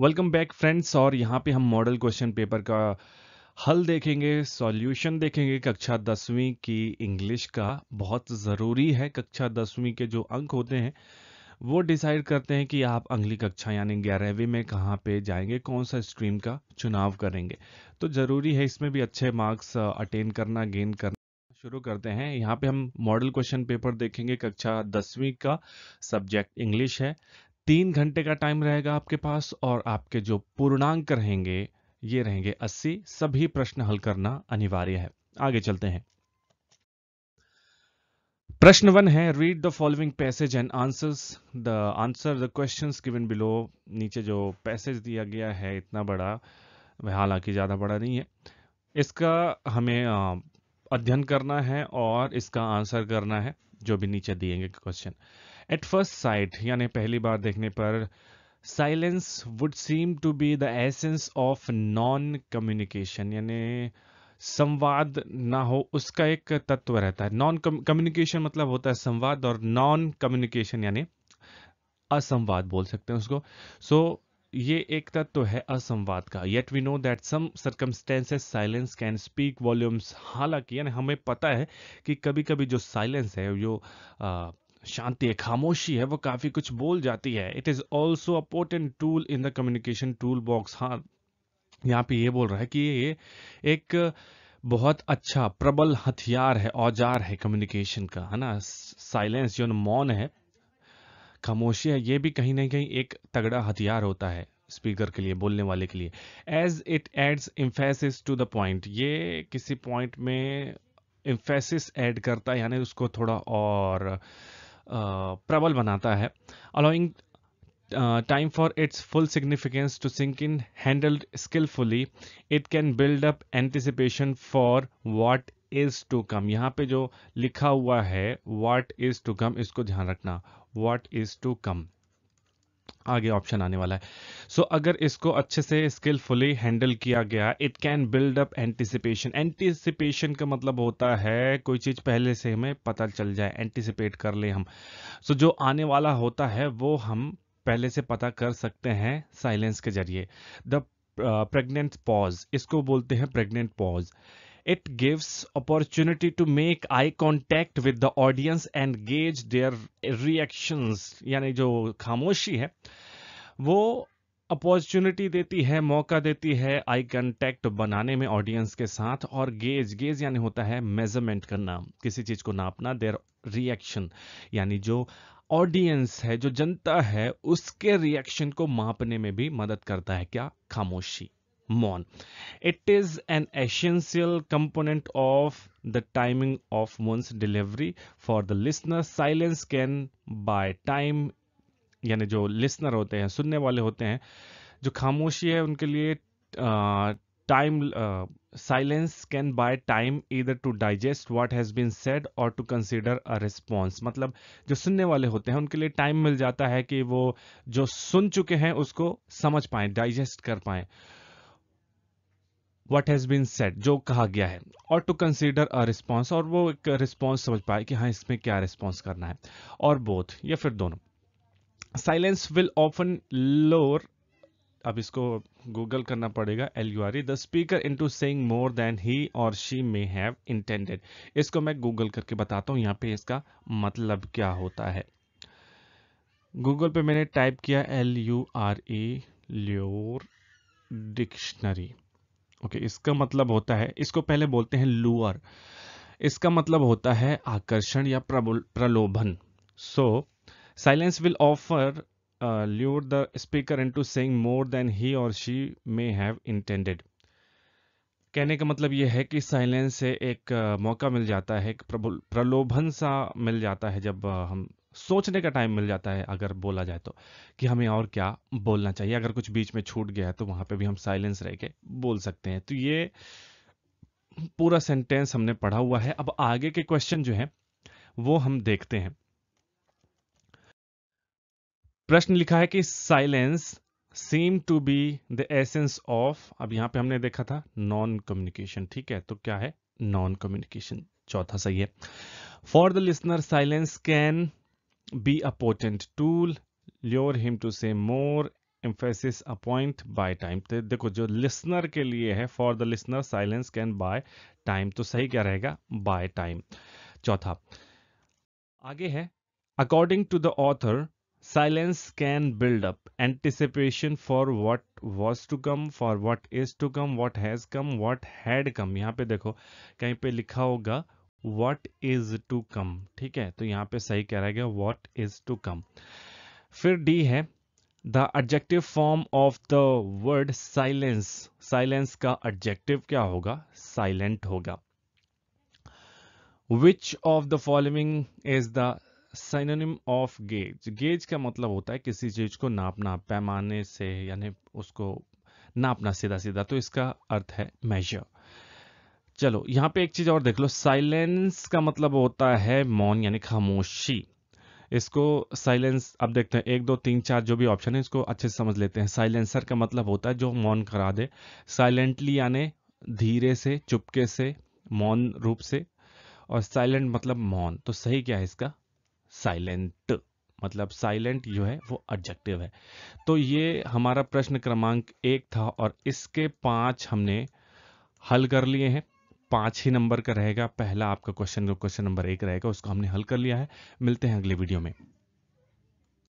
welcome back friends और यहाँ पे हम मॉडल क्वेश्चन पेपर का हल देखेंगे सॉल्यूशन देखेंगे कक्षा दसवीं की इंग्लिश का बहुत ज़रूरी है कक्षा दसवीं के जो अंक होते हैं वो डिसाइड करते हैं कि आप अगली कक्षा यानी ग्यारहवीं में कहाँ पे जाएंगे कौन सा स्ट्रीम का चुनाव करेंगे तो ज़रूरी है इसमें भी अच्छे मार्क्स अटेन uh, करना गेन करना शुरू करते हैं यहाँ पे हम मॉडल क्वेश्चन पेपर देखेंगे कक्षा दसवीं का सब्जेक्ट इंग्लिश है तीन घंटे का टाइम रहेगा आपके पास और आपके जो पूर्णांक रहेंगे ये रहेंगे अस्सी सभी प्रश्न हल करना अनिवार्य है आगे चलते हैं प्रश्न वन है read the following passage and answers the answer the questions given below नीचे जो पैसेज दिया गया है इतना बड़ा वह हालांकि ज़्यादा बड़ा नहीं है इसका हमें अध्ययन करना है और इसका आंसर करना है जो भी नीचे दिए गए क्वेश्चन एट फर्स्ट साइट यानी पहली बार देखने पर silence would seem to be the essence of non communication यानी संवाद ना हो उसका एक तत्व रहता है नॉन कम्युनिकेशन मतलब होता है संवाद और नॉन कम्युनिकेशन यानी असंवाद बोल सकते हैं उसको सो so, ये एक तत्व है असंवाद का yet we know that some circumstances silence can speak volumes हालांकि यानी हमें पता है कि कभी कभी जो साइलेंस है जो शांति है खामोशी है वो काफ़ी कुछ बोल जाती है it is also a potent tool in the communication tool box हाँ यहाँ पे ये बोल रहा है कि ये एक बहुत अच्छा प्रबल हथियार है औजार है कम्युनिकेशन का है ना साइलेंस जो मौन है खामोशी है ये भी कहीं ना कहीं एक तगड़ा हथियार होता है स्पीकर के लिए बोलने वाले के लिए as it adds emphasis to the point ये किसी पॉइंट में इम्फेसिस एड करता है यानी उसको थोड़ा और uh, प्रबल बनाता है allowing time for its full significance to sink in handled skilfully it can build up anticipation for what is to come यहाँ पे जो लिखा हुआ है वॉट इज टू कम इसको ध्यान रखना वॉट इज टू कम आगे ऑप्शन आने वाला है सो so, अगर इसको अच्छे से स्किलफुली हैंडल किया गया it can build up anticipation anticipation का मतलब होता है कोई चीज़ पहले से हमें पता चल जाए एंटिसिपेट कर ले हम सो so, जो आने वाला होता है वो हम पहले से पता कर सकते हैं साइलेंस के जरिए द प्रेग्नेंट पॉज इसको बोलते हैं pregnant pause It gives opportunity to make eye contact with the audience and gauge their reactions यानी जो खामोशी है वो अपॉर्चुनिटी देती है मौका देती है आई कंटेक्ट बनाने में ऑडियंस के साथ और गेज गेज यानी होता है मेजरमेंट करना किसी चीज को नापना देर रिएक्शन यानी जो ऑडियंस है जो जनता है उसके रिएक्शन को मापने में भी मदद करता है क्या खामोशी मॉन it is an essential component of the timing of one's delivery for the listener silence can buy time यानी जो लिसनर होते हैं सुनने वाले होते हैं जो खामोशी है उनके लिए time silence can buy time either to digest what has been said और टू कंसिडर अ रिस्पॉन्स मतलब जो सुनने वाले होते हैं उनके लिए टाइम मिल जाता है कि वो जो सुन चुके हैं उसको समझ पाएँ डाइजेस्ट कर पाए वट हैज़ बीन सेट जो कहा गया है और टू कंसिडर अ रिस्पॉन्स और वो एक रिस्पॉन्स समझ पाए कि हाँ इसमें क्या रिस्पॉन्स करना है और बोथ या फिर दोनों साइलेंस विल ऑफन लोअर अब इसको गूगल करना पड़ेगा L U R E the speaker into saying more than he और शी मे हैव इंटेंडेड इसको मैं गूगल करके बताता हूँ यहाँ पे इसका मतलब क्या होता है गूगल पे मैंने टाइप किया L U R E lure dictionary okay इसका मतलब होता है इसको पहले बोलते हैं लुअर इसका मतलब होता है आकर्षण या प्रलोभन so silence will offer lure the speaker into say more than he और शी मे हैव इंटेंडेड कहने का मतलब यह है कि साइलेंस से एक uh, मौका मिल जाता है एक प्रलोभन सा मिल जाता है जब uh, हम सोचने का टाइम मिल जाता है अगर बोला जाए तो कि हमें और क्या बोलना चाहिए अगर कुछ बीच में छूट गया है तो वहां पे भी हम साइलेंस रह के बोल सकते हैं तो ये पूरा सेंटेंस हमने पढ़ा हुआ है अब आगे के क्वेश्चन जो है वो हम देखते हैं प्रश्न लिखा है कि silence seem to be the essence of अब यहां पे हमने देखा था नॉन कम्युनिकेशन ठीक है तो क्या है नॉन कम्युनिकेशन चौथा सही है for the listener silence can be a potent tool lure him to say more emphasis a point by time तो देखो जो listener के लिए है for the listener silence can buy time तो सही क्या रहेगा by time चौथा आगे है according to the author silence can build up anticipation for what was to come for what is to come what has come what had come यहाँ पे देखो कहीं पे लिखा होगा वॉट इज टू कम ठीक है तो यहां पे सही कह रहा गया वॉट इज टू कम फिर डी है the adjective form of the word silence silence का एडजेक्टिव क्या होगा साइलेंट होगा which of the following is the synonym of gaze gaze का मतलब होता है किसी चीज को नापना पैमाने से यानी उसको नापना सीधा सीधा तो इसका अर्थ है मेजर चलो यहां पे एक चीज़ और देख लो साइलेंस का मतलब होता है मौन यानी खामोशी इसको साइलेंस अब देखते हैं एक दो तीन चार जो भी ऑप्शन है इसको अच्छे से समझ लेते हैं साइलेंसर का मतलब होता है जो मौन करा दे साइलेंटली यानी धीरे से चुपके से मौन रूप से और साइलेंट मतलब मौन तो सही क्या है इसका साइलेंट मतलब साइलेंट जो है वो एडजेक्टिव है तो ये हमारा प्रश्न क्रमांक एक था और इसके पांच हमने हल कर लिए हैं पांच ही नंबर का रहेगा पहला आपका क्वेश्चन क्वेश्चन नंबर एक रहेगा उसको हमने हल कर लिया है मिलते हैं अगले वीडियो में